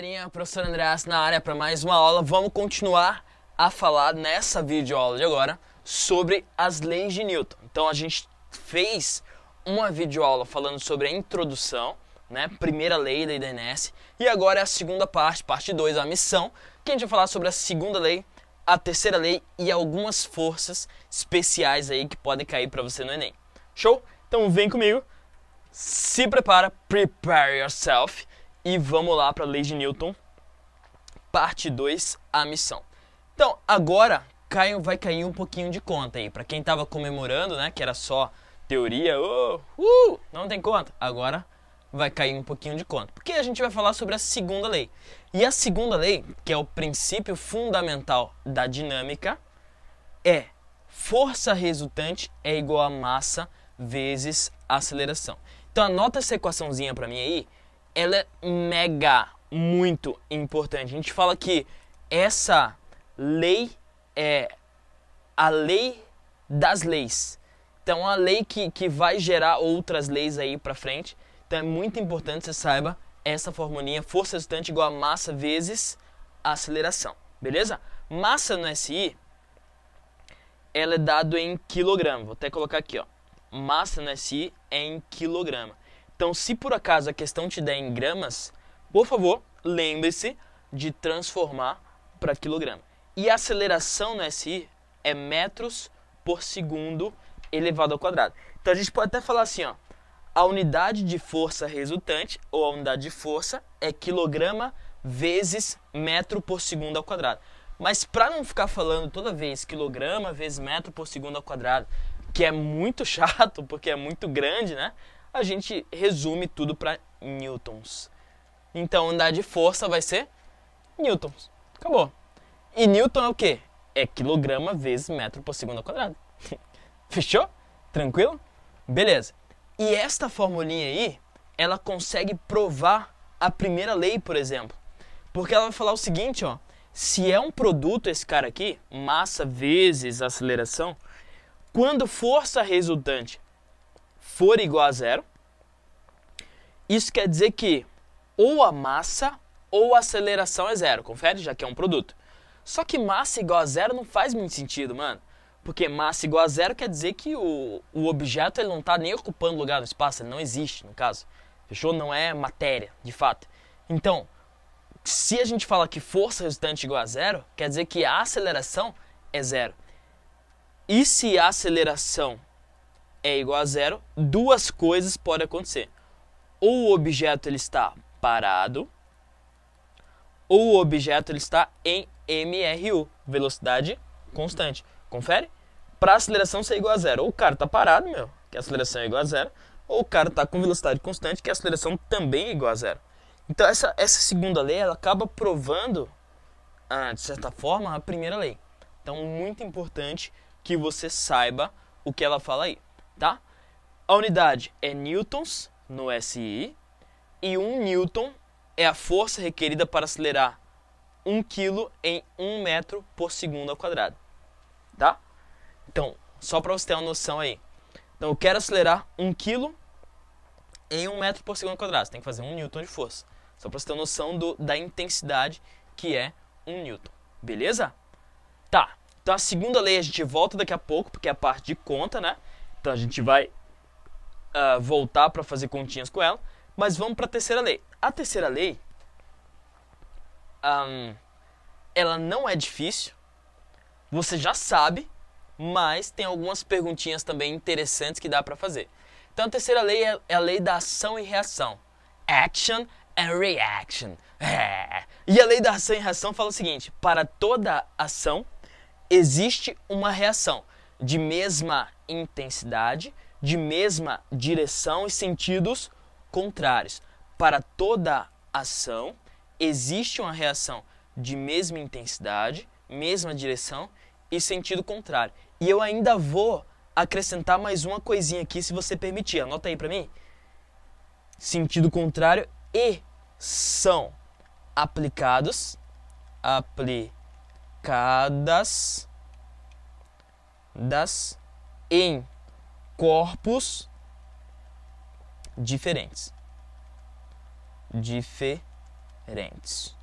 galerinha, professor Andreas na área para mais uma aula. Vamos continuar a falar nessa videoaula de agora sobre as leis de Newton. Então a gente fez uma videoaula falando sobre a introdução, né, primeira lei da IDNS, e agora é a segunda parte, parte 2, a missão, que a gente vai falar sobre a segunda lei, a terceira lei e algumas forças especiais aí que podem cair para você no ENEM. Show? Então vem comigo. Se prepara, prepare yourself e vamos lá para a lei de Newton, parte 2, a missão. Então, agora Caio vai cair um pouquinho de conta aí. Para quem estava comemorando, né, que era só teoria, oh, uh, não tem conta. Agora vai cair um pouquinho de conta, porque a gente vai falar sobre a segunda lei. E a segunda lei, que é o princípio fundamental da dinâmica, é força resultante é igual a massa vezes aceleração. Então anota essa equaçãozinha para mim aí, ela é mega, muito importante. A gente fala que essa lei é a lei das leis. Então, é a lei que, que vai gerar outras leis aí para frente. Então, é muito importante você saiba essa formulinha, força resultante igual a massa vezes a aceleração, beleza? Massa no SI, ela é dado em quilograma. Vou até colocar aqui, ó. Massa no SI é em quilograma. Então, se por acaso a questão te der em gramas, por favor, lembre-se de transformar para quilograma. E a aceleração no SI é metros por segundo elevado ao quadrado. Então a gente pode até falar assim, ó, a unidade de força resultante ou a unidade de força é quilograma vezes metro por segundo ao quadrado. Mas para não ficar falando toda vez quilograma vezes metro por segundo ao quadrado, que é muito chato porque é muito grande, né? a gente resume tudo para newtons. Então, andar de força vai ser newtons. Acabou. E newton é o quê? É quilograma vezes metro por segundo ao quadrado. Fechou? Tranquilo? Beleza. E esta formulinha aí, ela consegue provar a primeira lei, por exemplo. Porque ela vai falar o seguinte, ó. Se é um produto esse cara aqui, massa vezes aceleração, quando força resultante for igual a zero, isso quer dizer que ou a massa ou a aceleração é zero. Confere, já que é um produto. Só que massa igual a zero não faz muito sentido, mano. Porque massa igual a zero quer dizer que o, o objeto ele não está nem ocupando lugar no espaço, ele não existe, no caso. Fechou? Não é matéria, de fato. Então, se a gente fala que força resultante igual a zero, quer dizer que a aceleração é zero. E se a aceleração é igual a zero, duas coisas podem acontecer. Ou o objeto ele está parado, ou o objeto ele está em MRU, velocidade constante. Confere? Para a aceleração ser igual a zero. Ou o cara está parado, meu, que a aceleração é igual a zero, ou o cara está com velocidade constante, que a aceleração também é igual a zero. Então essa, essa segunda lei ela acaba provando, ah, de certa forma, a primeira lei. Então muito importante que você saiba o que ela fala aí tá? A unidade é newtons no SI e 1 um newton é a força requerida para acelerar 1 um quilo em 1 um metro por segundo ao quadrado, tá? Então, só para você ter uma noção aí. Então, eu quero acelerar 1 quilo em 1 metro por segundo ao quadrado. Você tem que fazer 1 newton de força. Só para você ter uma noção do, da intensidade que é 1 newton. Beleza? Tá. Então, a segunda lei a gente volta daqui a pouco, porque é a parte de conta, né? Então a gente vai uh, voltar para fazer continhas com ela. Mas vamos para a terceira lei. A terceira lei, um, ela não é difícil. Você já sabe, mas tem algumas perguntinhas também interessantes que dá para fazer. Então a terceira lei é, é a lei da ação e reação. Action and reaction. É. E a lei da ação e reação fala o seguinte: para toda ação existe uma reação de mesma intensidade, de mesma direção e sentidos contrários. Para toda ação existe uma reação de mesma intensidade, mesma direção e sentido contrário. E eu ainda vou acrescentar mais uma coisinha aqui, se você permitir. Anota aí para mim. Sentido contrário e são aplicados aplicadas ligadas em corpos diferentes. Diferentes.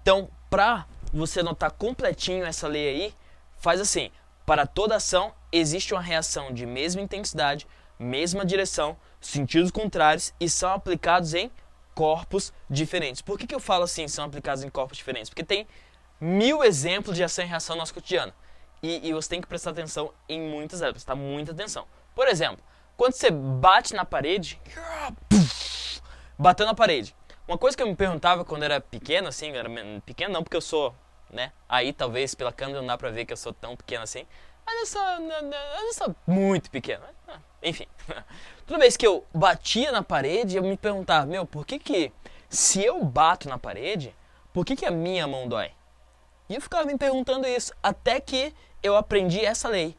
Então, para você anotar completinho essa lei aí, faz assim: para toda ação existe uma reação de mesma intensidade, mesma direção, sentidos contrários e são aplicados em corpos diferentes. Por que, que eu falo assim, são aplicados em corpos diferentes? Porque tem mil exemplos de ação e reação no nosso cotidiano. E, e você tem que prestar atenção em muitas delas, prestar tá? muita atenção. Por exemplo, quando você bate na parede, batendo na parede. Uma coisa que eu me perguntava quando era pequeno, assim, era pequeno não, porque eu sou, né? Aí talvez pela câmera não dá pra ver que eu sou tão pequeno assim. Mas eu sou, né, né, eu sou muito pequeno. Né? Ah, enfim, toda vez que eu batia na parede, eu me perguntava, meu, por que que se eu bato na parede, por que que a minha mão dói? E eu ficava me perguntando isso, até que eu aprendi essa lei,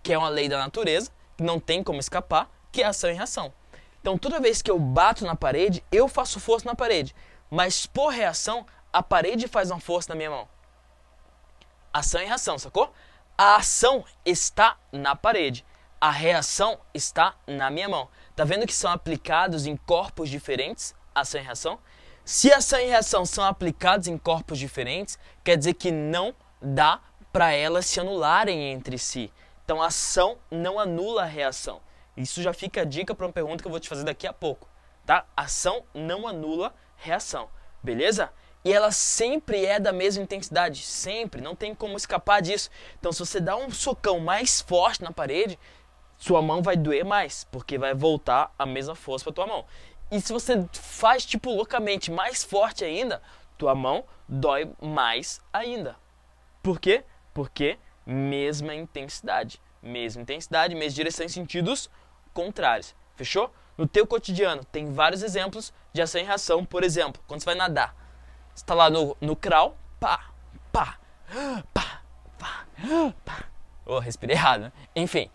que é uma lei da natureza, que não tem como escapar, que é ação e reação. Então, toda vez que eu bato na parede, eu faço força na parede. Mas por reação, a parede faz uma força na minha mão. Ação e reação, sacou? A ação está na parede. A reação está na minha mão. Tá vendo que são aplicados em corpos diferentes? Ação e reação? Se ação e reação são aplicados em corpos diferentes, quer dizer que não dá para elas se anularem entre si. Então a ação não anula a reação. Isso já fica a dica para uma pergunta que eu vou te fazer daqui a pouco, tá? Ação não anula reação, beleza? E ela sempre é da mesma intensidade, sempre, não tem como escapar disso. Então se você dá um socão mais forte na parede, sua mão vai doer mais, porque vai voltar a mesma força para tua mão. E se você faz tipo loucamente mais forte ainda, tua mão dói mais ainda. Por quê? Porque mesma intensidade, mesma intensidade, mesma direção e sentidos contrários. Fechou? No teu cotidiano, tem vários exemplos de ação e reação. Por exemplo, quando você vai nadar, você está lá no, no crawl, pá, pá, pá, pá, pá. Oh, respirei errado, né? Enfim,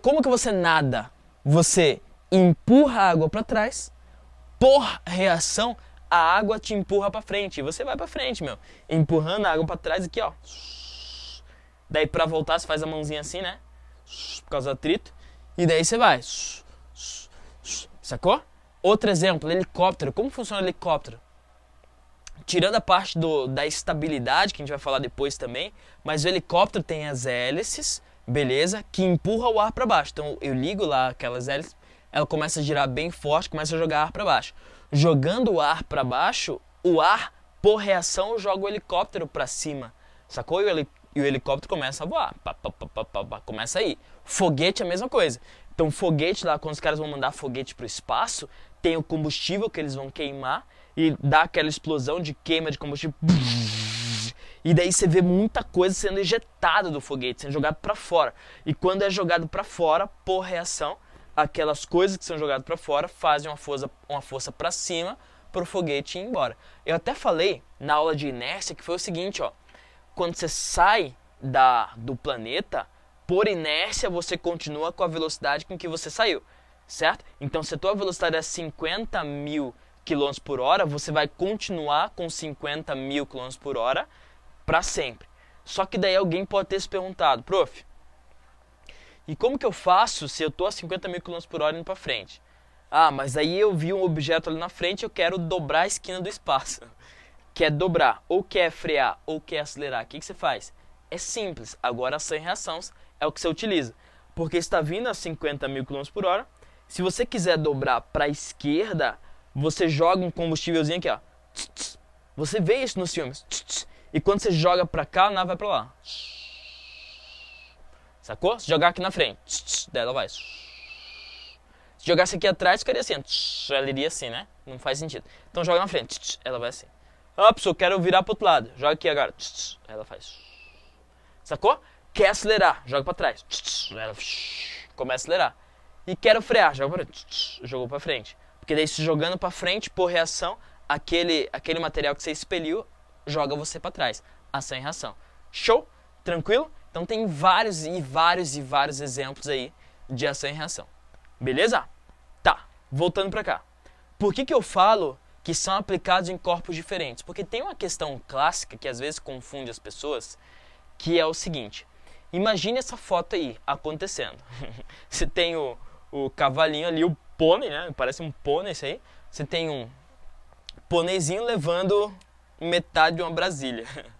como que você nada? Você empurra a água para trás, por reação, a água te empurra para frente. E você vai para frente, meu. Empurrando a água para trás aqui, ó. Daí pra voltar você faz a mãozinha assim, né? Por causa do atrito. E daí você vai. Sacou? Outro exemplo, helicóptero. Como funciona o helicóptero? Tirando a parte do, da estabilidade, que a gente vai falar depois também, mas o helicóptero tem as hélices, beleza? Que empurra o ar para baixo. Então eu ligo lá aquelas hélices, ela começa a girar bem forte, começa a jogar ar para baixo. Jogando o ar para baixo, o ar, por reação, joga o helicóptero para cima. Sacou? E e o helicóptero começa a voar. Pá, pá, pá, começa aí. Foguete é a mesma coisa. Então, foguete lá, quando os caras vão mandar foguete para o espaço, tem o combustível que eles vão queimar e dá aquela explosão de queima de combustível. E daí você vê muita coisa sendo ejetada do foguete, sendo jogado para fora. E quando é jogado para fora, por reação, aquelas coisas que são jogadas para fora fazem uma força, uma força para cima para o foguete ir embora. Eu até falei na aula de inércia que foi o seguinte, ó quando você sai da, do planeta, por inércia você continua com a velocidade com que você saiu, certo? Então, se a tua velocidade é 50 mil quilômetros por hora, você vai continuar com 50 mil quilômetros por hora para sempre. Só que daí alguém pode ter se perguntado, prof, e como que eu faço se eu estou a 50 mil km por hora indo para frente? Ah, mas aí eu vi um objeto ali na frente e eu quero dobrar a esquina do espaço quer dobrar, ou quer frear, ou quer acelerar, o que, que você faz? É simples. Agora, sem reações é o que você utiliza. Porque está vindo a 50 mil km por hora. Se você quiser dobrar para a esquerda, você joga um combustívelzinho aqui, ó. Você vê isso nos filmes. E quando você joga para cá, a nave vai para lá. Sacou? Se jogar aqui na frente, daí ela vai. Se jogasse aqui atrás, ficaria assim. Ela iria assim, né? Não faz sentido. Então joga na frente, ela vai assim. Ah, eu quero virar o outro lado. Joga aqui agora. Ela faz. Sacou? Quer acelerar, joga para trás. Ela começa a acelerar. E quero frear, joga para Jogou para frente. Porque daí se jogando para frente, por reação, aquele, aquele material que você expeliu joga você para trás. Ação e reação. Show? Tranquilo? Então tem vários e vários e vários exemplos aí de ação e reação. Beleza? Tá, voltando para cá. Por que, que eu falo que são aplicados em corpos diferentes. Porque tem uma questão clássica que às vezes confunde as pessoas, que é o seguinte: imagine essa foto aí acontecendo. Você tem o, o cavalinho ali, o pônei, né? Parece um pônei isso aí. Você tem um pôneizinho levando metade de uma Brasília.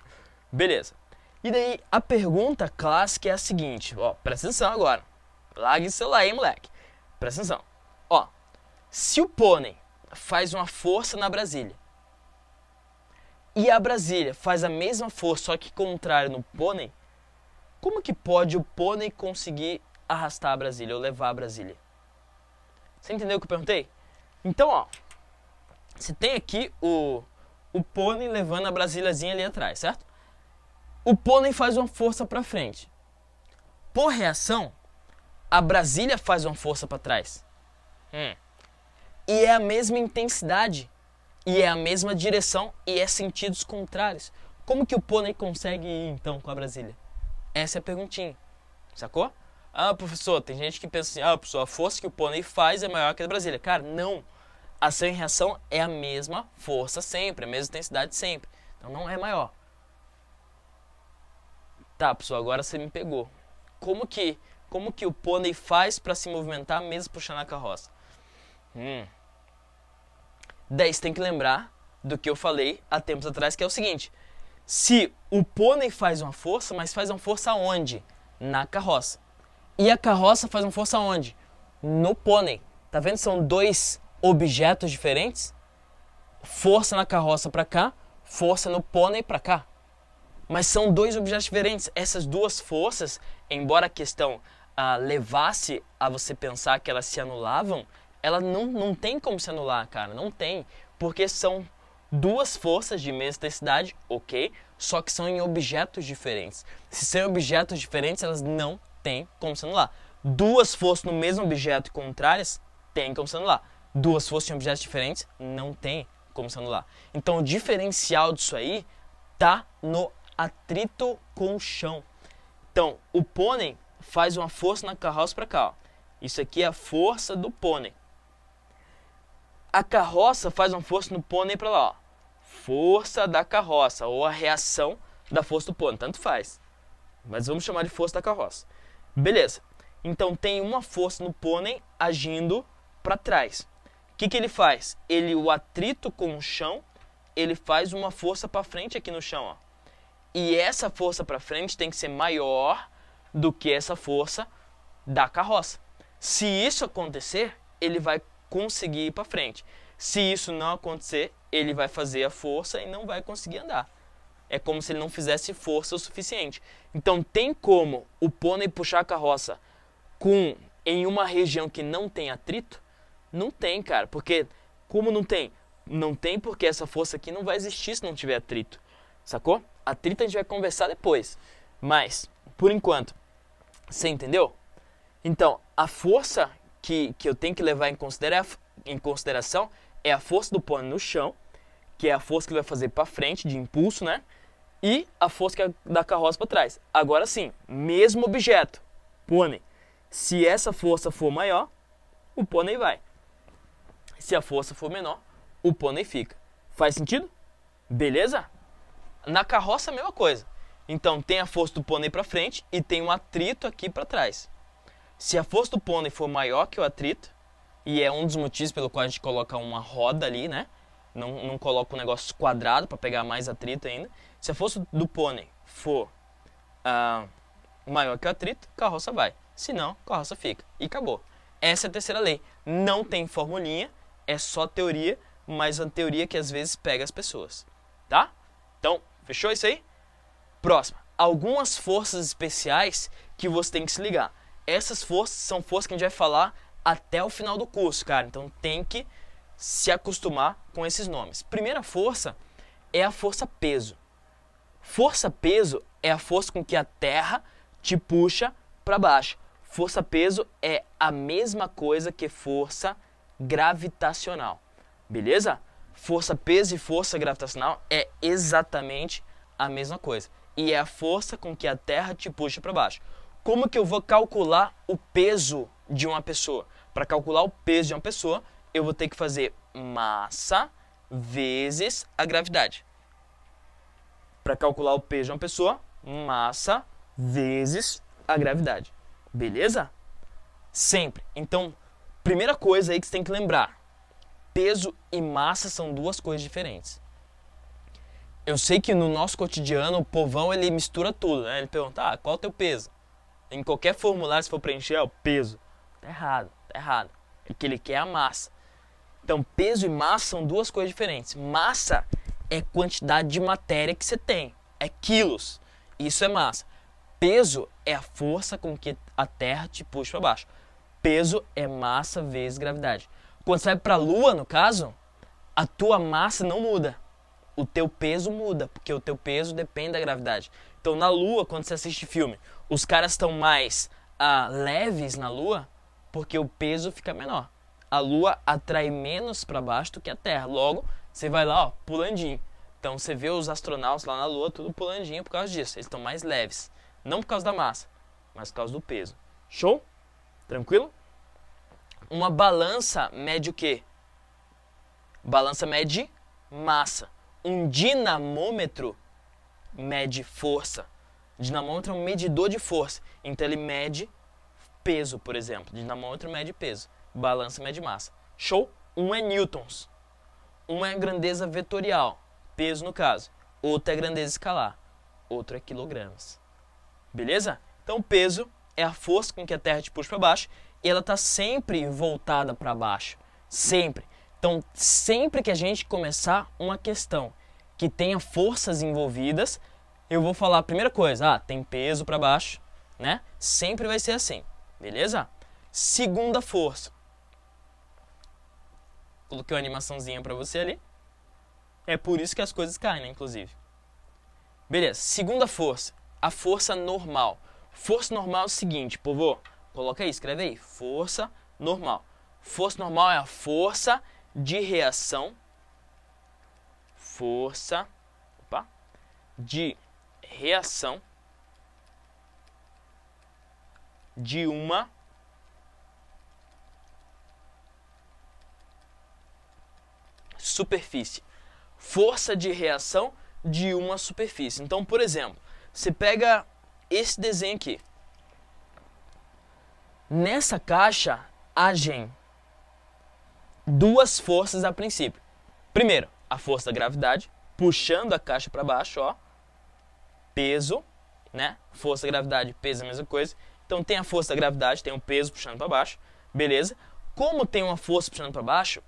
Beleza. E daí a pergunta clássica é a seguinte, ó, presta atenção agora. Largue seu celular aí, moleque. Presta atenção. Ó, se o pônei faz uma força na Brasília. E a Brasília faz a mesma força, só que contrário no pônei. Como que pode o pônei conseguir arrastar a Brasília ou levar a Brasília? Você entendeu o que eu perguntei? Então, ó, você tem aqui o, o pônei levando a Brasíliazinha ali atrás, certo? O pônei faz uma força para frente. Por reação, a Brasília faz uma força para trás. Hum. E é a mesma intensidade, e é a mesma direção, e é sentidos contrários. Como que o pônei consegue ir então com a Brasília? Essa é a perguntinha, sacou? Ah, professor, tem gente que pensa assim, ah, professor, a força que o pônei faz é maior que a da Brasília. Cara, não. Ação e reação é a mesma força sempre, a mesma intensidade sempre. Então não é maior. Tá, pessoal, agora você me pegou. Como que, como que o pônei faz para se movimentar mesmo puxando a carroça? Hum, 10 tem que lembrar do que eu falei há tempos atrás, que é o seguinte: se o pônei faz uma força, mas faz uma força onde? Na carroça. E a carroça faz uma força onde? No pônei. Tá vendo? São dois objetos diferentes. Força na carroça para cá, força no pônei para cá. Mas são dois objetos diferentes. Essas duas forças, embora a questão ah, levasse a você pensar que elas se anulavam, ela não, não tem como se anular, cara, não tem, porque são duas forças de mesma intensidade, ok, só que são em objetos diferentes. Se são objetos diferentes, elas não têm como se anular. Duas forças no mesmo objeto contrárias, tem como se anular. Duas forças em objetos diferentes, não tem como se anular. Então o diferencial disso aí tá no atrito com o chão. Então, o pônei faz uma força na carroça para cá. Ó. Isso aqui é a força do pônei a carroça faz uma força no pônei para lá, ó. Força da carroça, ou a reação da força do pônei, tanto faz. Mas vamos chamar de força da carroça. Beleza. Então tem uma força no pônei agindo para trás. O que, que ele faz? Ele o atrito com o chão, ele faz uma força para frente aqui no chão, ó. E essa força para frente tem que ser maior do que essa força da carroça. Se isso acontecer, ele vai conseguir ir para frente. Se isso não acontecer, ele vai fazer a força e não vai conseguir andar. É como se ele não fizesse força o suficiente. Então tem como o pônei puxar a carroça com em uma região que não tem atrito? Não tem, cara, porque como não tem? Não tem porque essa força aqui não vai existir se não tiver atrito. Sacou? Atrito a gente vai conversar depois. Mas, por enquanto, você entendeu? Então, a força que, que eu tenho que levar em, considera em consideração é a força do pônei no chão, que é a força que ele vai fazer para frente, de impulso, né? E a força é da carroça para trás. Agora sim, mesmo objeto, pônei. Se essa força for maior, o pônei vai. Se a força for menor, o pônei fica. Faz sentido? Beleza? Na carroça a mesma coisa. Então tem a força do pônei para frente e tem um atrito aqui para trás. Se a força do pônei for maior que o atrito, e é um dos motivos pelo qual a gente coloca uma roda ali, né? Não, não coloca um negócio quadrado para pegar mais atrito ainda. Se a força do pônei for ah, maior que o atrito, carroça vai. Se não, carroça fica. E acabou. Essa é a terceira lei. Não tem formulinha, é só teoria, mas uma teoria que às vezes pega as pessoas. Tá? Então, fechou isso aí? Próxima. Algumas forças especiais que você tem que se ligar essas forças são forças que a gente vai falar até o final do curso, cara. Então tem que se acostumar com esses nomes. Primeira força é a força peso. Força peso é a força com que a Terra te puxa para baixo. Força peso é a mesma coisa que força gravitacional. Beleza? Força peso e força gravitacional é exatamente a mesma coisa. E é a força com que a Terra te puxa para baixo como que eu vou calcular o peso de uma pessoa? Para calcular o peso de uma pessoa, eu vou ter que fazer massa vezes a gravidade. Para calcular o peso de uma pessoa, massa vezes a gravidade. Beleza? Sempre. Então, primeira coisa aí que você tem que lembrar: peso e massa são duas coisas diferentes. Eu sei que no nosso cotidiano o povão ele mistura tudo, né? Ele pergunta: ah, qual é o teu peso? em qualquer formulário, se for preencher, é o peso. Tá errado, tá errado. é que ele quer é a massa. Então, peso e massa são duas coisas diferentes. Massa é quantidade de matéria que você tem, é quilos. Isso é massa. Peso é a força com que a Terra te puxa para baixo. Peso é massa vezes gravidade. Quando você vai para a Lua, no caso, a tua massa não muda. O teu peso muda, porque o teu peso depende da gravidade. Então, na Lua, quando você assiste filme, os caras estão mais ah, leves na Lua porque o peso fica menor. A Lua atrai menos para baixo do que a Terra. Logo, você vai lá, ó, pulandinho. Então você vê os astronautas lá na Lua tudo pulandinho por causa disso. Eles estão mais leves. Não por causa da massa, mas por causa do peso. Show? Tranquilo? Uma balança mede o quê? Balança mede massa. Um dinamômetro mede força dinamômetro é um medidor de força, então ele mede peso, por exemplo. dinamômetro mede peso, balança mede massa. Show? Um é newtons, um é grandeza vetorial, peso no caso. Outro é grandeza escalar, outro é quilogramas. Beleza? Então peso é a força com que a Terra te puxa para baixo e ela está sempre voltada para baixo, sempre. Então sempre que a gente começar uma questão que tenha forças envolvidas, eu vou falar a primeira coisa, ah, tem peso para baixo, né? Sempre vai ser assim, beleza? Segunda força. Coloquei uma animaçãozinha para você ali. É por isso que as coisas caem, né, inclusive. Beleza, segunda força, a força normal. Força normal é o seguinte, povo, coloca aí, escreve aí, força normal. Força normal é a força de reação, força, opa, de reação de uma superfície. Força de reação de uma superfície. Então, por exemplo, você pega esse desenho aqui. Nessa caixa agem duas forças a princípio. Primeiro, a força da gravidade puxando a caixa para baixo, ó peso, né? Força, gravidade, peso é a mesma coisa. Então tem a força da gravidade, tem o peso puxando para baixo, beleza? Como tem uma força puxando para baixo,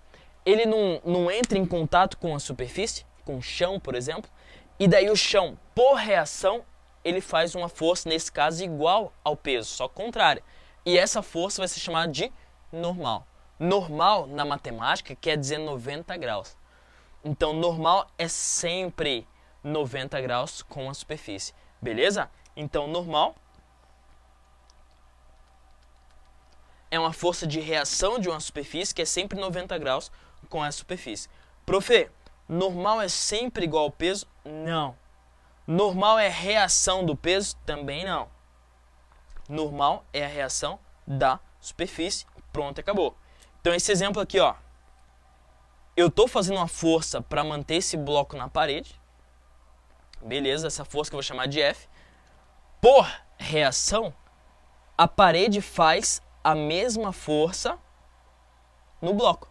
ele não, não entra em contato com a superfície, com o chão, por exemplo, e daí o chão, por reação, ele faz uma força, nesse caso, igual ao peso, só contrária. E essa força vai ser chamada de normal. Normal na matemática quer dizer 90 graus. Então, normal é sempre 90 graus com a superfície. Beleza? Então, normal é uma força de reação de uma superfície que é sempre 90 graus com a superfície. Profe, normal é sempre igual ao peso? Não. Normal é reação do peso? Também não. Normal é a reação da superfície. Pronto, acabou. Então esse exemplo aqui, ó. Eu estou fazendo uma força para manter esse bloco na parede. Beleza, essa força que eu vou chamar de F. Por reação, a parede faz a mesma força no bloco,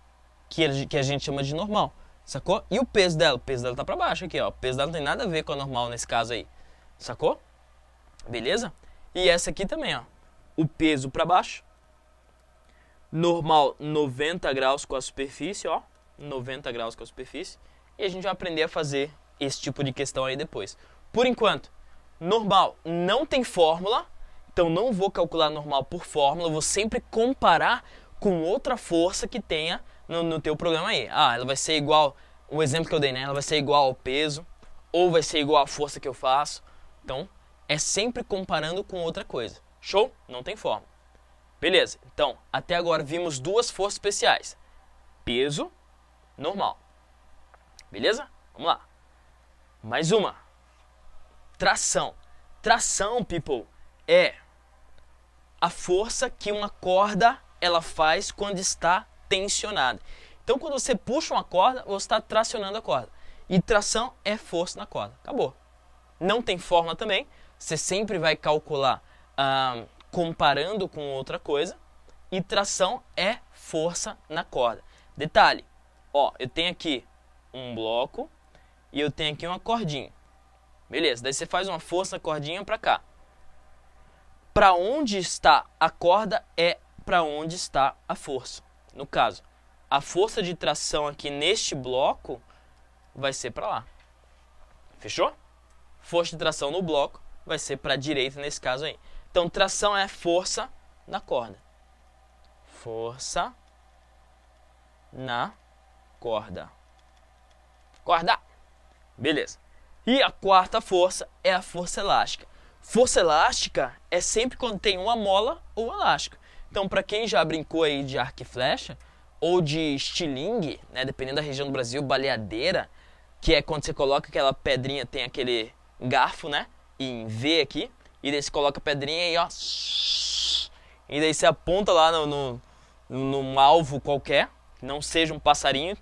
que, que a gente chama de normal, sacou? E o peso dela? O peso dela tá para baixo aqui, ó. O peso dela não tem nada a ver com a normal nesse caso aí, sacou? Beleza? E essa aqui também, ó. O peso para baixo. Normal 90 graus com a superfície, ó. 90 graus com a superfície. E a gente vai aprender a fazer esse tipo de questão aí depois. Por enquanto, normal não tem fórmula, então não vou calcular normal por fórmula, vou sempre comparar com outra força que tenha no, no teu programa aí. Ah, ela vai ser igual, o exemplo que eu dei, né? Ela vai ser igual ao peso, ou vai ser igual à força que eu faço. Então, é sempre comparando com outra coisa. Show? Não tem fórmula. Beleza, então, até agora vimos duas forças especiais. Peso, normal. Beleza? Vamos lá. Mais uma. Tração. Tração, people, é a força que uma corda ela faz quando está tensionada. Então, quando você puxa uma corda, você está tracionando a corda. E tração é força na corda. Acabou. Não tem forma também. Você sempre vai calcular ah, comparando com outra coisa. E tração é força na corda. Detalhe, ó, eu tenho aqui um bloco e eu tenho aqui uma cordinha. Beleza, daí você faz uma força na cordinha para cá. Para onde está a corda é para onde está a força. No caso, a força de tração aqui neste bloco vai ser para lá. Fechou? Força de tração no bloco vai ser para a direita nesse caso aí. Então, tração é força na corda. Força na corda. Corda! Beleza. E a quarta força é a força elástica. Força elástica é sempre quando tem uma mola ou um elástico. Então, para quem já brincou aí de arco e flecha ou de estilingue, né, dependendo da região do Brasil, baleadeira, que é quando você coloca aquela pedrinha, tem aquele garfo, né, em V aqui, e daí você coloca a pedrinha e ó, e daí você aponta lá no, no, num alvo qualquer, não seja um passarinho,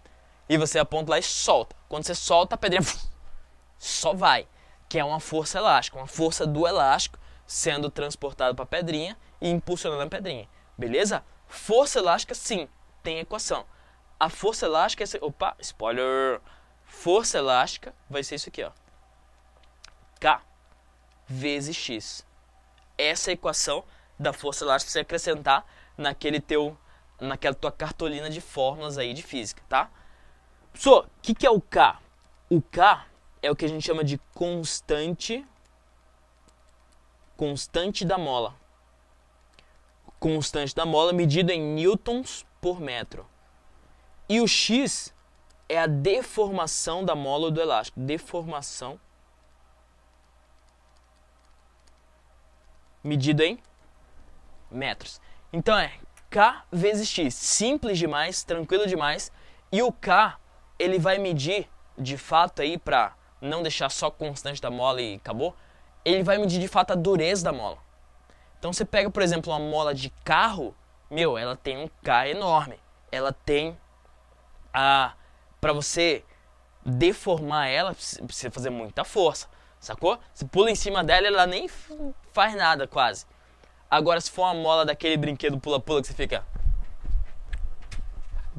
e você aponta lá e solta. Quando você solta, a pedrinha só vai, que é uma força elástica, uma força do elástico sendo transportado para a pedrinha e impulsionando a pedrinha. Beleza? Força elástica sim, tem equação. A força elástica, opa, spoiler. Força elástica vai ser isso aqui, ó. K vezes x. Essa é a equação da força elástica você acrescentar naquele teu naquela tua cartolina de fórmulas aí de física, tá? Pessoal, o que, que é o K? O K é o que a gente chama de constante constante da mola. Constante da mola medida em newtons por metro. E o x é a deformação da mola do elástico, deformação medida em metros. Então é k vezes x, simples demais, tranquilo demais, e o k ele vai medir de fato aí para não deixar só constante da mola e acabou, ele vai medir de fato a dureza da mola. Então você pega, por exemplo, uma mola de carro, meu, ela tem um K enorme. Ela tem a para você deformar ela, precisa fazer muita força, sacou? Você pula em cima dela, ela nem faz nada quase. Agora se for uma mola daquele brinquedo pula-pula que você fica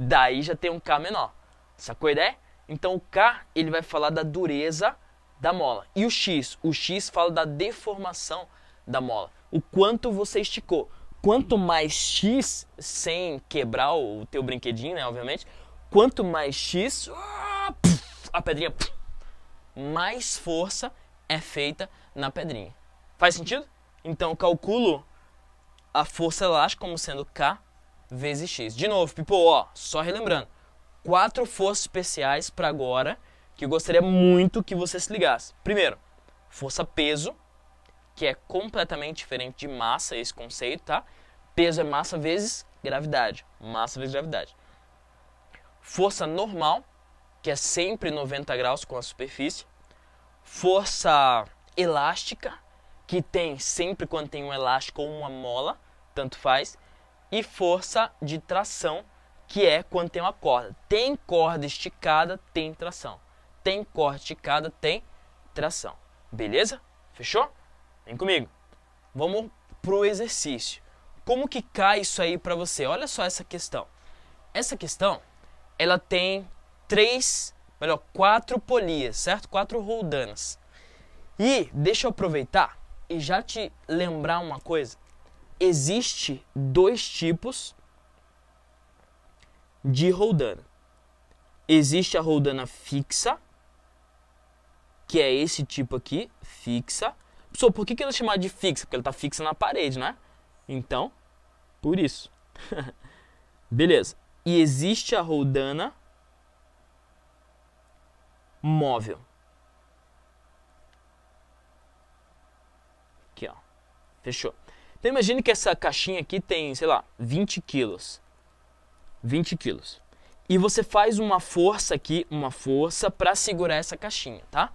daí já tem um K menor. Sacou a ideia? Então o K ele vai falar da dureza da mola. E o X? O X fala da deformação da mola. O quanto você esticou. Quanto mais X, sem quebrar o teu brinquedinho, né, obviamente, quanto mais X, ah, a pedrinha, mais força é feita na pedrinha. Faz sentido? Então calculo a força elástica como sendo K vezes X. De novo, Pipo, ó, só relembrando quatro forças especiais para agora que eu gostaria muito que você se ligasse. Primeiro, força peso, que é completamente diferente de massa, esse conceito, tá? Peso é massa vezes gravidade, massa vezes gravidade. Força normal, que é sempre 90 graus com a superfície. Força elástica, que tem sempre quando tem um elástico ou uma mola, tanto faz. E força de tração, que é quando tem uma corda. Tem corda esticada, tem tração. Tem corda esticada, tem tração. Beleza? Fechou? Vem comigo. Vamos pro exercício. Como que cai isso aí para você? Olha só essa questão. Essa questão, ela tem três, melhor, quatro polias, certo? Quatro roldanas. E deixa eu aproveitar e já te lembrar uma coisa. Existe dois tipos de roldana. Existe a roldana fixa, que é esse tipo aqui, fixa. Pessoal, por que, que ela é chamada de fixa? Porque ela está fixa na parede, né? Então, por isso. Beleza. E existe a roldana móvel. Aqui, ó. Fechou. Então imagine que essa caixinha aqui tem, sei lá, 20 quilos. 20 quilos. E você faz uma força aqui, uma força para segurar essa caixinha, tá?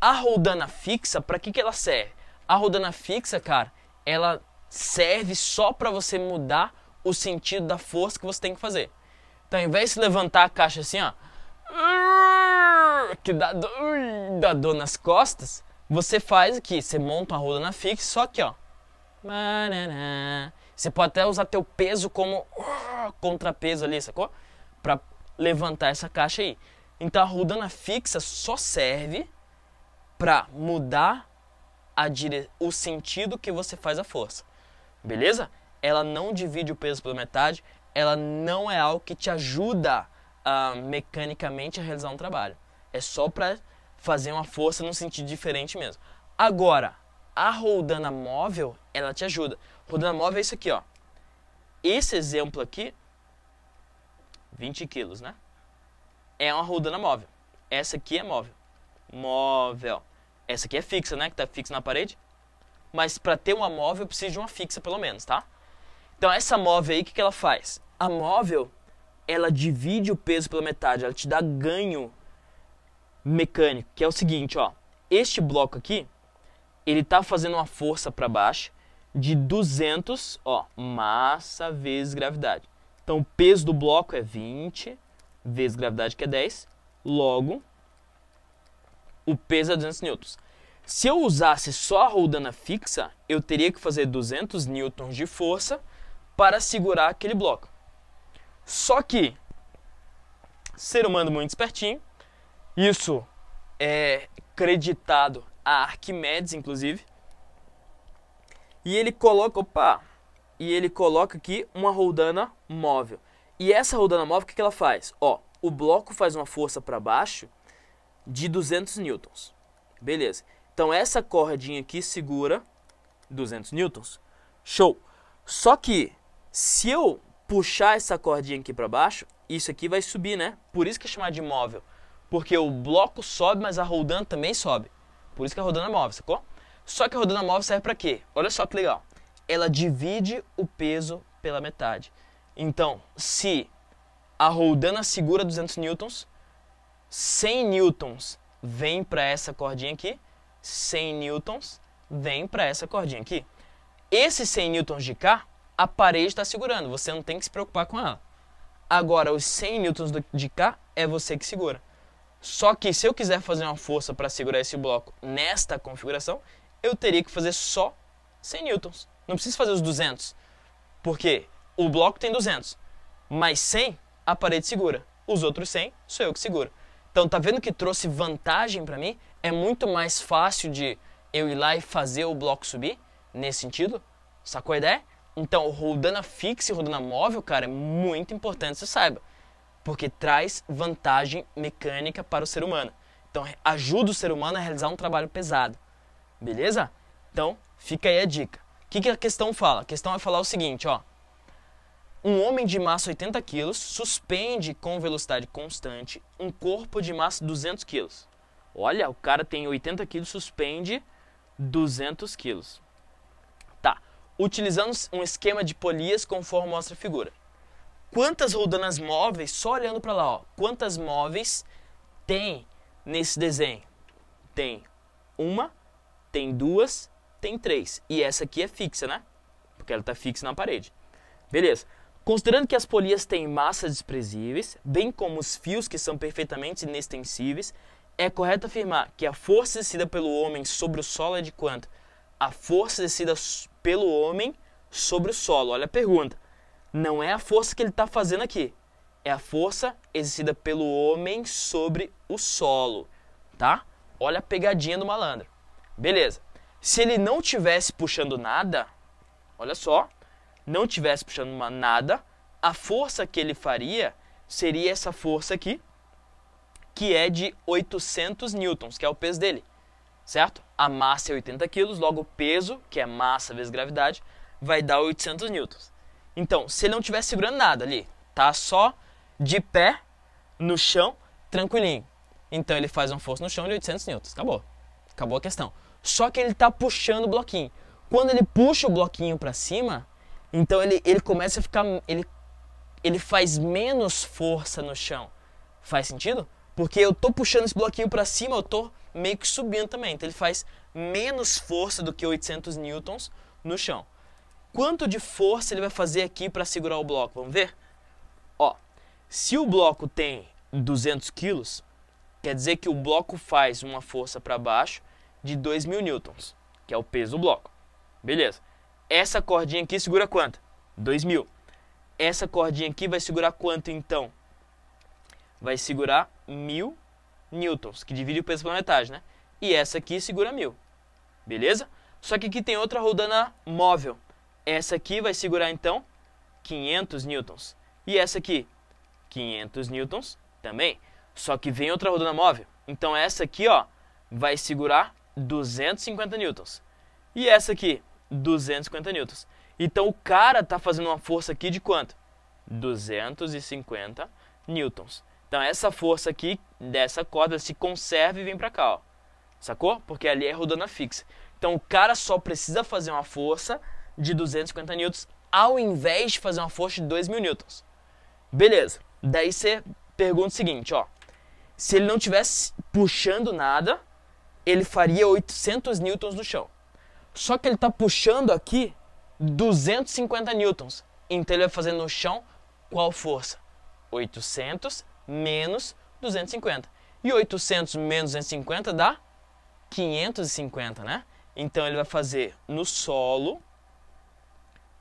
A rodana fixa, para que, que ela serve? A rodana fixa, cara, ela serve só para você mudar o sentido da força que você tem que fazer. Então, ao invés de levantar a caixa assim, ó, que dá, dá dor nas costas, você faz aqui, você monta uma rodana fixa, só que, ó, você pode até usar teu peso como contrapeso ali, sacou? Pra levantar essa caixa aí. Então a rodana fixa só serve pra mudar dire... o sentido que você faz a força. Beleza? Ela não divide o peso pela metade, ela não é algo que te ajuda a, ah, mecanicamente a realizar um trabalho. É só para fazer uma força num sentido diferente mesmo. Agora, a rodana móvel, ela te ajuda. Rodana móvel é isso aqui, ó. Esse exemplo aqui, 20 quilos, né? É uma roldana móvel. Essa aqui é móvel. Móvel. Essa aqui é fixa, né? Que está fixa na parede. Mas para ter uma móvel, eu preciso de uma fixa pelo menos, tá? Então essa móvel aí, o que, que ela faz? A móvel, ela divide o peso pela metade. Ela te dá ganho mecânico, que é o seguinte, ó. Este bloco aqui, ele está fazendo uma força para baixo de 200, ó, massa vezes gravidade. Então, o peso do bloco é 20 vezes gravidade, que é 10. Logo, o peso é 200 newtons. Se eu usasse só a roldana fixa, eu teria que fazer 200 newtons de força para segurar aquele bloco. Só que, ser humano muito espertinho, isso é creditado a Arquimedes, inclusive, e ele coloca, opa, e ele coloca aqui uma roldana móvel. E essa roldana móvel, o que, que ela faz? Ó, o bloco faz uma força para baixo de 200 newtons. Beleza. Então essa cordinha aqui segura 200 newtons. Show. Só que se eu puxar essa cordinha aqui para baixo, isso aqui vai subir, né? Por isso que é chamado de móvel. Porque o bloco sobe, mas a roldana também sobe. Por isso que a roldana é móvel, sacou? Só que a rodana móvel serve para quê? Olha só que legal. Ela divide o peso pela metade. Então, se a rodana segura 200 newtons, 100 newtons vem para essa cordinha aqui, 100 newtons vem para essa cordinha aqui. Esses 100 newtons de cá, a parede está segurando, você não tem que se preocupar com ela. Agora, os 100 newtons de cá é você que segura. Só que se eu quiser fazer uma força para segurar esse bloco nesta configuração, eu teria que fazer só 100 newtons. Não preciso fazer os 200, porque o bloco tem 200, mas 100 a parede segura. Os outros 100 sou eu que seguro. Então tá vendo que trouxe vantagem para mim? É muito mais fácil de eu ir lá e fazer o bloco subir nesse sentido? Sacou a ideia? Então, rodana fixa e rodana móvel, cara, é muito importante você saiba, porque traz vantagem mecânica para o ser humano. Então, ajuda o ser humano a realizar um trabalho pesado. Beleza? Então, fica aí a dica. O que, que a questão fala? A questão é falar o seguinte, ó. Um homem de massa 80 kg suspende com velocidade constante um corpo de massa 200 kg. Olha, o cara tem 80 kg, suspende 200 kg. Tá. Utilizando um esquema de polias conforme mostra a figura. Quantas roldanas móveis, só olhando para lá, ó, quantas móveis tem nesse desenho? Tem uma, tem duas, tem três. E essa aqui é fixa, né? Porque ela está fixa na parede. Beleza. Considerando que as polias têm massas desprezíveis, bem como os fios que são perfeitamente inextensíveis, é correto afirmar que a força exercida pelo homem sobre o solo é de quanto? A força exercida pelo homem sobre o solo. Olha a pergunta. Não é a força que ele está fazendo aqui. É a força exercida pelo homem sobre o solo. Tá? Olha a pegadinha do malandro. Beleza. Se ele não tivesse puxando nada, olha só, não tivesse puxando uma, nada, a força que ele faria seria essa força aqui, que é de 800 newtons, que é o peso dele, certo? A massa é 80 quilos, logo o peso, que é massa vezes gravidade, vai dar 800 newtons. Então, se ele não tivesse segurando nada ali, tá só de pé no chão, tranquilinho. Então ele faz uma força no chão de 800 newtons, acabou. Acabou a questão só que ele está puxando o bloquinho. Quando ele puxa o bloquinho para cima, então ele, ele começa a ficar. Ele, ele faz menos força no chão. Faz sentido? Porque eu tô puxando esse bloquinho para cima, eu tô meio que subindo também. Então ele faz menos força do que 800 newtons no chão. Quanto de força ele vai fazer aqui para segurar o bloco? Vamos ver? Ó, se o bloco tem 200 quilos, quer dizer que o bloco faz uma força para baixo de 2.000 newtons, que é o peso do bloco. Beleza. Essa cordinha aqui segura quanto? 2.000. Essa cordinha aqui vai segurar quanto, então? Vai segurar 1.000 newtons, que divide o peso pela metade, né? E essa aqui segura 1.000. Beleza? Só que aqui tem outra roldana móvel. Essa aqui vai segurar, então, 500 newtons. E essa aqui, 500 newtons também. Só que vem outra roldana móvel. Então essa aqui, ó, vai segurar 250 newtons. E essa aqui, 250 newtons. Então o cara está fazendo uma força aqui de quanto? 250 newtons. Então essa força aqui dessa corda se conserva e vem para cá, ó. Sacou? Porque ali é a fixa. Então o cara só precisa fazer uma força de 250 newtons ao invés de fazer uma força de 2.000 newtons. Beleza. Daí você pergunta o seguinte, ó. Se ele não tivesse puxando nada, ele faria 800 newtons no chão. Só que ele está puxando aqui 250 newtons. Então ele vai fazer no chão qual força? 800 menos 250. E 800 menos 250 dá 550, né? Então ele vai fazer no solo,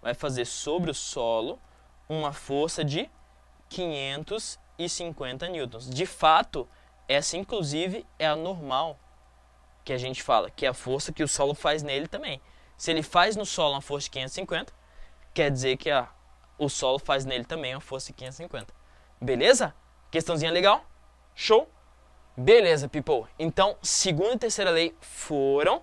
vai fazer sobre o solo uma força de 550 newtons. De fato, essa inclusive é a normal que a gente fala, que é a força que o solo faz nele também. Se ele faz no solo uma força de 550, quer dizer que a, o solo faz nele também uma força de 550. Beleza? Questãozinha legal? Show? Beleza, people. Então, segunda e terceira lei foram. A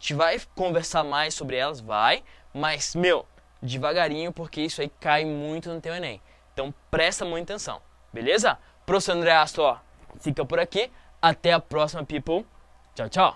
gente vai conversar mais sobre elas, vai. Mas, meu, devagarinho, porque isso aí cai muito no teu Enem. Então, presta muita atenção, beleza? Professor André Astro, ó, fica por aqui. Até a próxima, people. 悄悄。